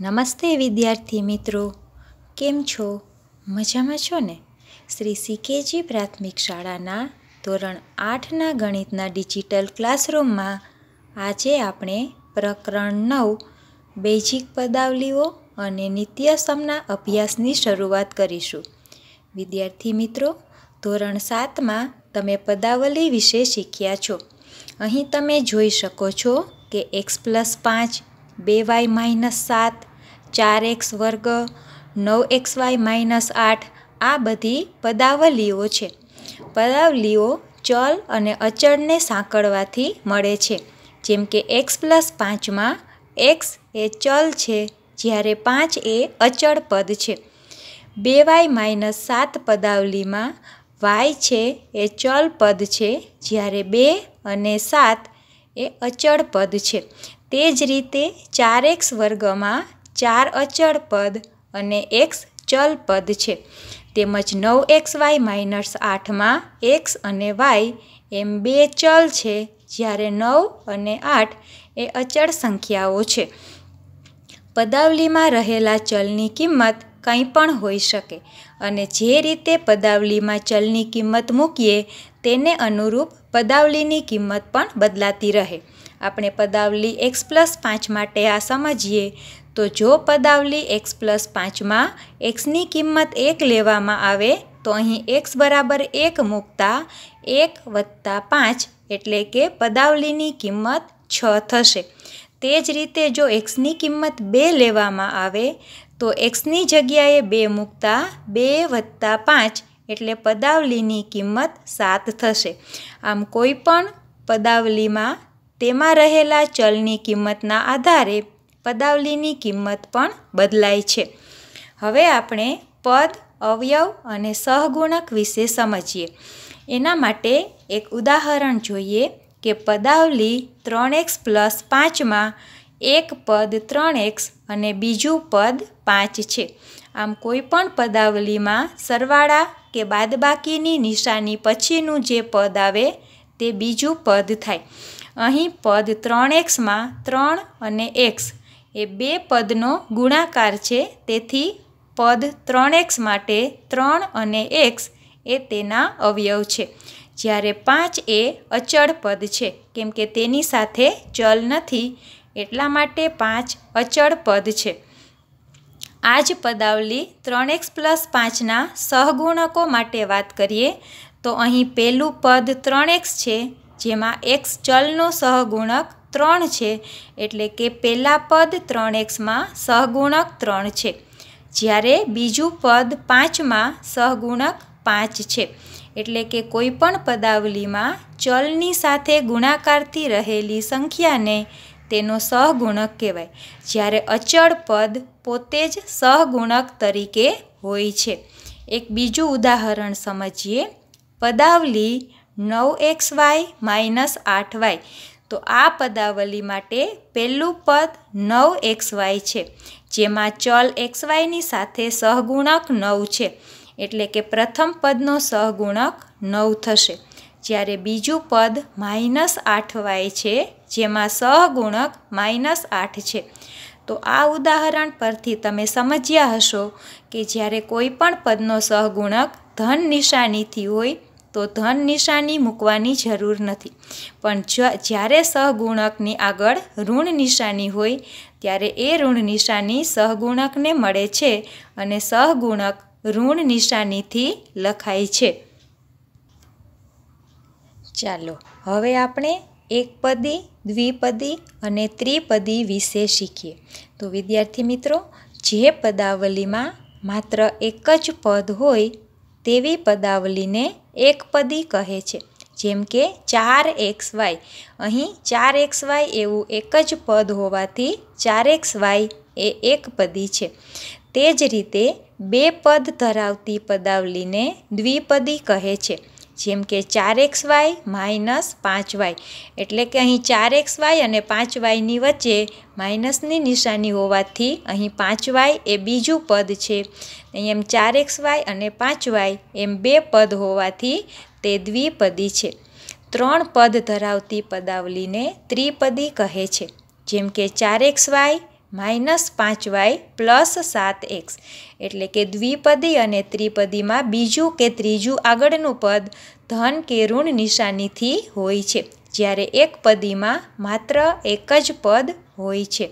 નમસ્તે વિદ્યાર્થી મિત્રો કેમ છો મજામાં છો ને શ્રી સીકેજી પ્રાથમિક શાળાના ધોરણ આઠના ગણિતના ડિજિટલ ક્લાસરૂમમાં આજે આપણે પ્રકરણ નવ બેઝિક પદાવલીઓ અને નિત્યસમના અભ્યાસની શરૂઆત કરીશું વિદ્યાર્થી મિત્રો ધોરણ સાતમાં તમે પદાવલી વિશે શીખ્યા છો અહીં તમે જોઈ શકો છો કે એક્સ પ્લસ પાંચ બે વાય માઇનસ સાત ચાર એક્સ વર્ગ નવ એક્સ વાય માઇનસ આઠ આ બધી પદાવલીઓ છે પદાવલીઓ ચલ અને અચળને સાંકળવાથી મળે છે જેમ કે એક્સ પ્લસ પાંચમાં એક્સ એ ચલ છે જ્યારે પાંચ એ અચળ પદ છે બે વાય માઇનસ સાત પદાવલીમાં વાય છે એ ચલ પદ છે જ્યારે બે અને સાત એ અચળ પદ છે તે જ રીતે ચાર એક્સ વર્ગમાં ચાર અચળ પદ અને એક્સ ચલ પદ છે તેમજ નવ એક્સ વાય માઇનસ આઠમાં એક્સ અને વાય એમ બે ચલ છે જ્યારે નવ અને આઠ એ અચળ સંખ્યાઓ છે પદાવલીમાં રહેલા ચલની કિંમત કંઈ પણ હોઈ શકે અને જે રીતે પદાવલીમાં ચલની કિંમત મૂકીએ તેને અનુરૂપ પદાવલીની કિંમત પણ બદલાતી રહે આપણે પદાવલી એક્સ પ્લસ પાંચ માટે આ સમજીએ તો જો પદાવલી એક્સ પ્લસ પાંચમાં એક્સની કિંમત એક લેવામાં આવે તો અહીં એક્સ બરાબર એક મૂકતા એક વત્તા પાંચ એટલે કે પદાવલીની કિંમત છ થશે તે જ રીતે જો એક્સની કિંમત બે લેવામાં આવે તો એક્સની જગ્યાએ બે મૂકતા બે વત્તા પાંચ એટલે પદાવલીની કિંમત સાત થશે આમ કોઈપણ પદાવલીમાં તેમાં રહેલા ચલની કિંમતના આધારે પદાવલીની કિંમત પણ બદલાય છે હવે આપણે પદ અવયવ અને સહગુણક વિશે સમજીએ એના માટે એક ઉદાહરણ જોઈએ કે પદાવલી ત્રણ એક્સ પ્લસ પાંચમાં એક પદ ત્રણ એક્સ અને બીજું પદ પાંચ છે આમ કોઈપણ પદાવલીમાં સરવાળા કે બાદબાકીની નિશાની પછીનું જે પદ આવે તે બીજું પદ થાય અહીં પદ ત્રણ એક્સમાં ત્રણ અને એક્સ એ બે પદનો ગુણાકાર છે તેથી પદ ત્રણ એક્સ માટે ત્રણ અને એક્સ એ તેના અવયવ છે જ્યારે પાંચ એ અચળ પદ છે કેમ કે તેની સાથે ચલ નથી એટલા માટે પાંચ અચળ પદ છે આ જ પદાવલી ત્રણ એક્સ પ્લસ પાંચના સહગુણકો માટે વાત કરીએ તો અહીં પહેલું પદ ત્રણ એક્સ છે જેમાં એક્સ ચલનો સહગુણક ત્રણ છે એટલે કે પહેલાં પદ ત્રણ એક્સમાં સહગુણક ત્રણ છે જ્યારે બીજું પદ પાંચમાં સહગુણક પાંચ છે એટલે કે કોઈપણ પદાવલીમાં ચલની સાથે ગુણાકારથી રહેલી સંખ્યાને તેનો સહગુણક કહેવાય જ્યારે અચળ પદ પોતે જ સહગુણક તરીકે હોય છે એક બીજું ઉદાહરણ સમજીએ પદાવલી નવ એક્સ વાય માઇનસ આઠ વાય તો આ પદાવલી માટે પહેલું પદ નવ એક્સ વાય છે જેમાં ચલ એક્સ વાયની સાથે સહગુણક નવ છે એટલે કે પ્રથમ પદનો સહગુણક નવ થશે જ્યારે બીજું પદ માઇનસ આઠ વાય છે જેમાં સહગુણક માઇનસ આઠ છે તો આ ઉદાહરણ પરથી તમે સમજ્યા હશો કે જ્યારે કોઈ પણ પદનો સહગુણક ધન નિશાનીથી હોય તો ધન નિશાની મૂકવાની જરૂર નથી પણ જ્યારે સહગુણકની આગળ ઋણ નિશાની હોય ત્યારે એ ઋણ નિશાની સહગુણકને મળે છે અને સહગુણક ઋણ નિશાનીથી લખાય છે ચાલો હવે આપણે એકપદી દ્વિપદી અને ત્રિપદી વિશે શીખીએ તો વિદ્યાર્થી મિત્રો જે પદાવલીમાં માત્ર એક જ પદ હોય તેવી પદાવલિને એકપદી કહે છે જેમ કે ચાર એક્સ વાય અહીં ચાર એક્સ વાય એવું એક જ પદ હોવાથી ચાર એક્સ વાય એ એકપદી છે તે જ રીતે બે પદ ધરાવતી પદાવલિને દ્વિપદી કહે છે જેમ કે ચાર એક્સ વાય માઇનસ પાંચ વાય એટલે કે અહીં ચાર એક્સ વાય અને પાંચ વાયની વચ્ચે માઇનસની નિશાની હોવાથી અહીં પાંચ વાય એ બીજું પદ છે એમ ચાર એક્સ વાય અને પાંચ વાય એમ બે પદ હોવાથી તે દ્વિપદી છે ત્રણ પદ ધરાવતી પદાવલીને ત્રિપદી કહે છે જેમ કે ચાર એક્સ વાય માઇનસ પાંચ વાય પ્લસ સાત એક્સ એટલે કે દ્વિપદી અને ત્રિપદીમાં બીજું કે ત્રીજું આગળનું પદ ધન કે ઋણ નિશાનીથી હોય છે જ્યારે એક પદીમાં માત્ર એક જ પદ હોય છે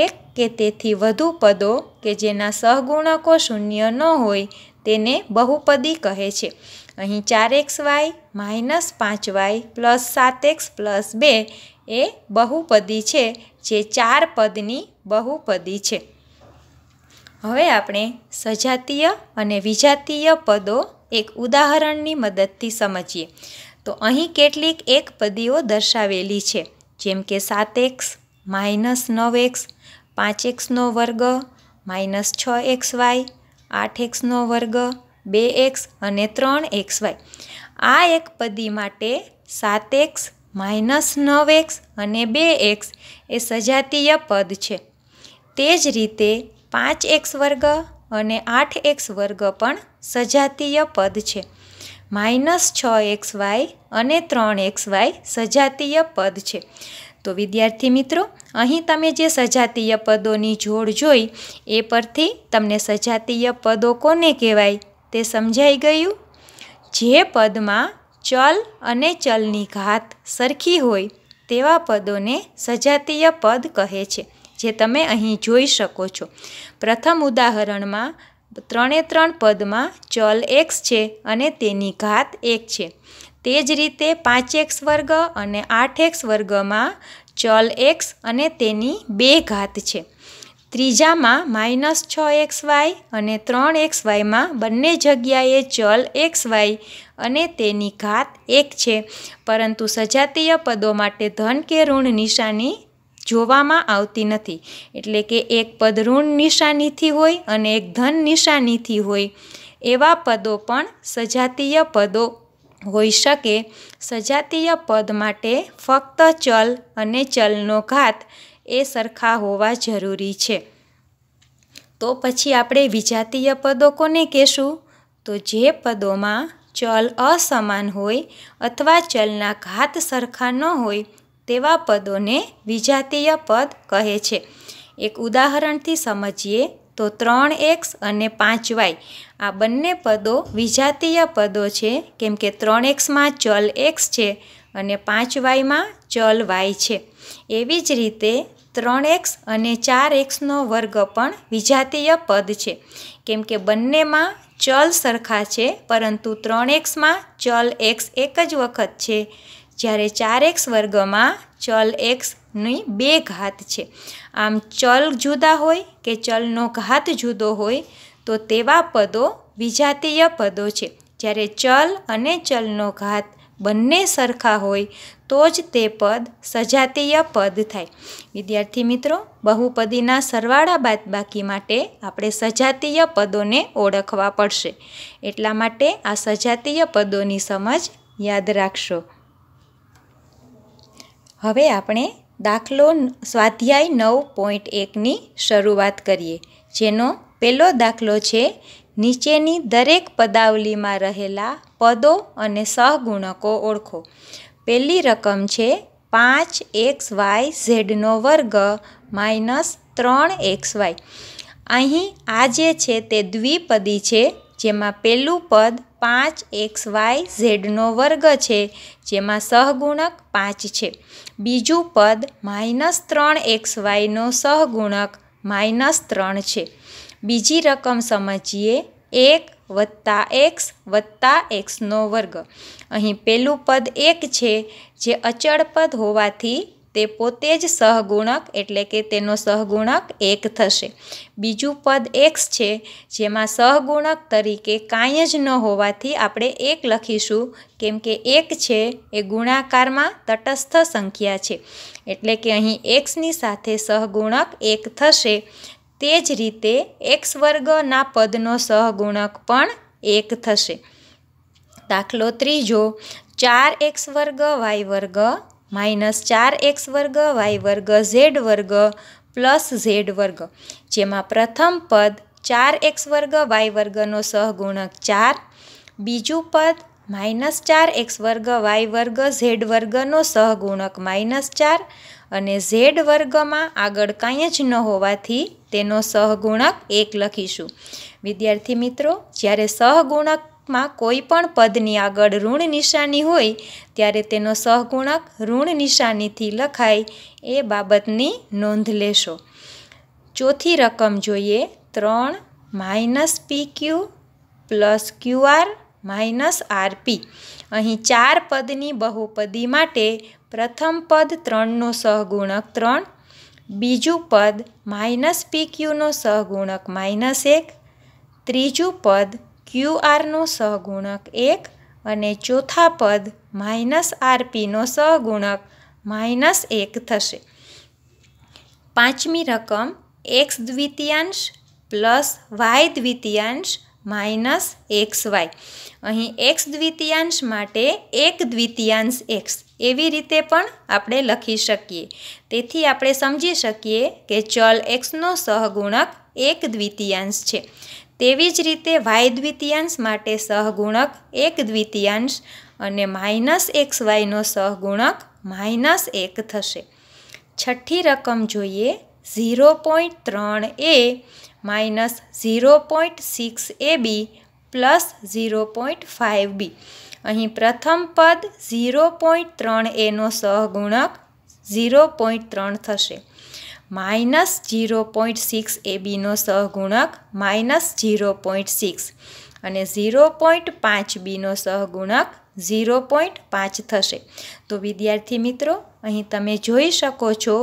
એક કે તેથી વધુ પદો કે જેના સહગુણકો શૂન્ય ન હોય તેને બહુપદી કહે છે અહીં ચાર એક્સ વાય માઇનસ પાંચ વાય પ્લસ સાત એક્સ પ્લસ બે એ બહુપદી છે જે ચાર પદની બહુપદી છે હવે આપણે સજાતીય અને વિજાતીય પદો એક ઉદાહરણની મદદથી સમજીએ તો અહીં કેટલીક એક પદીઓ દર્શાવેલી છે જેમ કે સાત એક્સ માઇનસ નવ એક્સ પાંચ એક્સનો વર્ગ માઇનસ છ એક્સ વાય આઠ એક્સનો વર્ગ બે એક્સ અને ત્રણ એક્સ વાય આ એક પદી માટે સાત એક્સ માઇનસ નવ એક્સ અને બે એક્સ એ સજાતીય પદ છે તે જ રીતે પાંચ એક્સ વર્ગ અને આઠ એક્સ વર્ગ પણ સજાતીય પદ છે માઇનસ છ એક્સ વાય અને ત્રણ એક્સ વાય સજાતીય પદ છે તો વિદ્યાર્થી મિત્રો અહીં તમે જે સજાતીય પદોની જોડ જોઈ એ પરથી તમને સજાતીય પદો કોને કહેવાય તે સમજાઈ ગયું જે પદમાં ચલ અને ચલની ઘાત સરખી હોય તેવા પદોને સજાતીય પદ કહે છે જે તમે અહીં જોઈ શકો છો પ્રથમ ઉદાહરણમાં ત્રણે ત્રણ પદમાં ચલ એક્સ છે અને તેની ઘાત એક છે તે જ રીતે પાંચ એક્સ વર્ગ અને આઠ એક્સ વર્ગમાં ચલ એક્સ અને તેની બે ઘાત છે ત્રીજામાં માઇનસ છ એક્સ વાય અને ત્રણ એક્સ વાયમાં બંને જગ્યાએ ચલ એક્સ વાય અને તેની ઘાત એક છે પરંતુ સજાતીય પદો માટે ધન કે ઋણ નિશાની જોવામાં આવતી નથી એટલે કે એક પદ ઋણ નિશાનીથી હોય અને એક ધન નિશાનીથી હોય એવા પદો પણ સજાતીય પદો હોઈ શકે સજાતીય પદ માટે ફક્ત ચલ અને ચલનો ઘાત એ સરખા હોવા જરૂરી છે તો પછી આપણે વિજાતીય પદો કોને કહેશું તો જે પદોમાં ચલ અસમાન હોય અથવા ચલના ઘાત સરખા ન હોય તેવા પદોને વિજાતીય પદ કહે છે એક ઉદાહરણથી સમજીએ તો ત્રણ એક્સ અને પાંચ વાય આ બંને પદો વિજાતીય પદો છે કેમ કે ત્રણ એક્સમાં ચલ એક્સ છે અને પાંચ વાયમાં ચલ વાય છે એવી જ રીતે ત્રણ એક્સ અને ચાર એક્સનો વર્ગ પણ વિજાતીય પદ છે કેમ કે બંનેમાં ચલ સરખા છે પરંતુ ત્રણ એક્સમાં ચલ એક્સ એક જ વખત છે જ્યારે ચાર એક્સ વર્ગમાં ચલ એક્સની બે ઘાત છે આમ ચલ જુદા હોય કે ચલનો ઘાત જુદો હોય તો તેવા પદો વિજાતીય પદો છે જ્યારે ચલ અને ચલનો ઘાત બંને સરખા હોય તો જ તે પદ સજાતીય પદ થાય વિદ્યાર્થી મિત્રો બહુપદીના સરવાળા બાદબાકી માટે આપણે સજાતીય પદોને ઓળખવા પડશે એટલા માટે આ સજાતીય પદોની સમજ યાદ રાખશો હવે આપણે દાખલો સ્વાધ્યાય નવ પોઈન્ટ એકની શરૂઆત કરીએ જેનો પહેલો દાખલો છે નીચેની દરેક પદાવલીમાં રહેલા પદો અને સહગુણકો ઓળખો પહેલી રકમ છે પાંચ એક્સ વાય ઝેડનો વર્ગ માઇનસ ત્રણ એક્સ વાય અહીં આ જે છે તે દ્વિપદી છે જેમાં પહેલું પદ પાંચ એક્સ વાય ઝેડનો વર્ગ છે જેમાં સહગુણક પાંચ છે બીજું પદ માઇનસ ત્રણ એક્સ વાયનો સહગુણક માઇનસ ત્રણ છે બીજી રકમ સમજીએ એક વત્તા એક્સ વત્તા એક્સનો વર્ગ અહીં પહેલું પદ એક છે જે અચળ પદ હોવાથી તે પોતે જ સહગુણક એટલે કે તેનો સહગુણક એક થશે બીજું પદ એક્સ છે જેમાં સહગુણક તરીકે કાંઈ જ ન હોવાથી આપણે એક લખીશું કેમ કે એક છે એ ગુણાકારમાં તટસ્થ સંખ્યા છે એટલે કે અહીં એક્સની સાથે સહગુણક એક થશે તે જ રીતે એક્સ વર્ગના પદનો સહગુણક પણ એક થશે દાખલો ત્રીજો ચાર એક્સ વર્ગ વાય વર્ગ માઇનસ ચાર એક્સ વર્ગ વાય વર્ગ ઝેડ વર્ગ પ્લસ ઝેડ વર્ગ જેમાં પ્રથમ પદ ચાર એક્સ વર્ગ વાય વર્ગનો સહગુણક ચાર બીજું પદ માઇનસ ચાર એક્સ વર્ગ વાય વર્ગ ઝેડ વર્ગનો સહગુણક માઇનસ ચાર અને ઝેડ વર્ગમાં આગળ કાંઈ જ ન હોવાથી તેનો સહગુણક એક લખીશું વિદ્યાર્થી મિત્રો જ્યારે સહગુણકમાં કોઈ પણ પદની આગળ ઋણ નિશાની હોય ત્યારે તેનો સહગુણક ઋણ નિશાનીથી લખાય એ બાબતની નોંધ લેશો ચોથી રકમ જોઈએ ત્રણ minus p q plus q r minus r p અહીં ચાર પદની બહુપદી માટે પ્રથમ પદ ત્રણનો સહગુણક ત્રણ બીજું પદ માઇનસ પી ક્યુનો સહગુણક માઇનસ એક ત્રીજું પદ ક્યુ આરનો સહગુણક એક અને ચોથા પદ માઇનસ આરપીનો સહગુણક માઇનસ એક થશે પાંચમી રકમ એક્સ દ્વિતીયાંશ પ્લસ વાય દ્વિતીયાંશ માઇનસ એક્સ વાય અહીં એક્સ દ્વિતીયાંશ માટે એક દ્વિતીયાંશ એક્સ એવી રીતે પણ આપણે લખી શકીએ તેથી આપણે સમજી શકીએ કે ચલ એક્સનો સહગુણક એક દ્વિતીયાંશ છે તેવી જ રીતે વાય દ્વિતીયાંશ માટે સહગુણક એક દ્વિતીયાંશ અને માઇનસ એક્સ વાયનો સહગુણક માઇનસ એક થશે છઠ્ઠી રકમ જોઈએ ઝીરો પોઈન્ટ ત્રણ a minus zero point six a b plus zero point five b અહીં પ્રથમ પદ ઝીરો પોઈન્ટ ત્રણ એનો સહગુણક ઝીરો પોઈન્ટ ત્રણ થશે minus zero point six a બીનો સહગુણક માઇનસ ઝીરો પોઈન્ટ સિક્સ અને ઝીરો પોઈન્ટ પાંચ બીનો સહગુણક ઝીરો પોઈન્ટ પાંચ થશે તો વિદ્યાર્થી મિત્રો અહીં તમે જોઈ શકો છો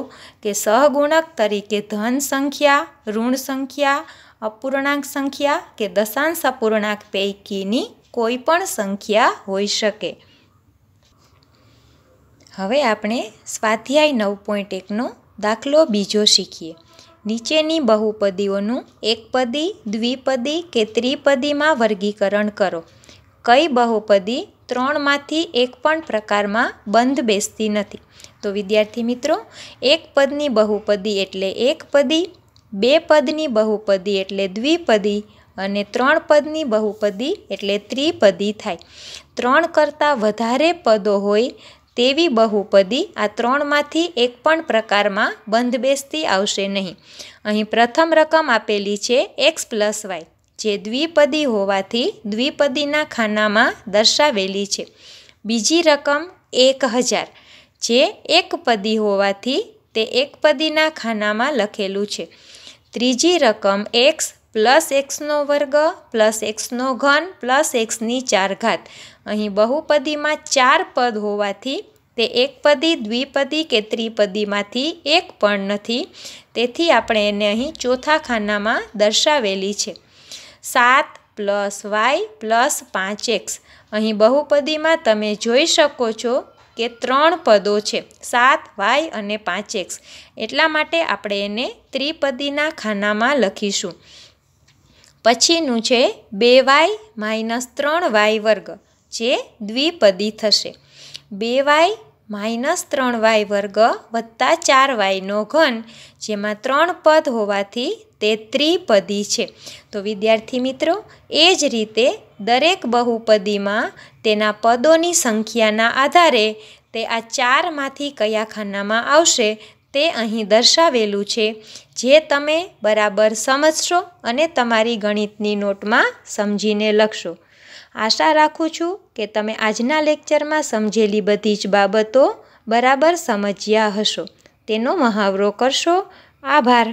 કે સહગુણક તરીકે ધન સંખ્યા ઋણ સંખ્યા અપૂર્ણાંક સંખ્યા કે દશાંશ અપૂર્ણાંક પૈકીની કોઈ પણ સંખ્યા હોઈ શકે હવે આપણે સ્વાધ્યાય નવ પોઈન્ટ એકનો દાખલો બીજો શીખીએ નીચેની બહુપદીઓનું એકપદી દ્વિપદી કે ત્રિપદીમાં વર્ગીકરણ કરો કઈ બહુપદી ત્રણમાંથી એક પણ પ્રકારમાં બંધ બેસતી નથી તો વિદ્યાર્થી મિત્રો એક પદની બહુપદી એટલે એક પદી બે પદની બહુપદી એટલે દ્વિપદી અને ત્રણ પદની બહુપદી એટલે ત્રિપદી થાય ત્રણ કરતાં વધારે પદો હોય તેવી બહુપદી આ ત્રણમાંથી એક પણ પ્રકારમાં બંધ બેસતી આવશે નહીં અહીં પ્રથમ રકમ આપેલી છે એક્સ પ્લસ વાય જે દ્વિપદી હોવાથી દ્વિપદીના ખાનામાં દર્શાવેલી છે બીજી રકમ એક હજાર જે એકપદી હોવાથી તે એકપદીના ખાનામાં લખેલું છે ત્રીજી રકમ એક્સ પ્લસ એક્સનો વર્ગ પ્લસ એક્સનો ઘન પ્લસ એક્સની ચાર ઘાત અહીં બહુપદીમાં ચાર પદ હોવાથી તે એકપદી દ્વિપદી કે ત્રિપદીમાંથી એક પણ નથી તેથી આપણે એને અહીં ચોથા ખાનામાં દર્શાવેલી છે સાત પ્લસ વાય પ્લસ પાંચ એક્સ અહીં બહુપદીમાં તમે જોઈ શકો છો કે ત્રણ પદો છે સાત વાય અને પાંચ એક્સ એટલા માટે આપણે એને ત્રિપદીના ખાનામાં લખીશું પછીનું છે બે વાય માઇનસ ત્રણ વાય વર્ગ જે દ્વિપદી થશે બે વાય માઇનસ ત્રણ વાય વર્ગ વત્તા ચાર વાયનો ઘન જેમાં ત્રણ પદ હોવાથી તે ત્રિપદી છે તો વિદ્યાર્થી મિત્રો એ જ રીતે દરેક બહુપદીમાં તેના પદોની સંખ્યાના આધારે તે આ ચારમાંથી કયા ખાનામાં આવશે તે અહીં દર્શાવેલું છે જે તમે બરાબર સમજશો અને તમારી ગણિતની નોટમાં સમજીને લખશો આશા રાખું છું કે તમે આજના લેક્ચરમાં સમજેલી બધી જ બાબતો બરાબર સમજ્યા હશો તેનો મહાવરો કરશો આભાર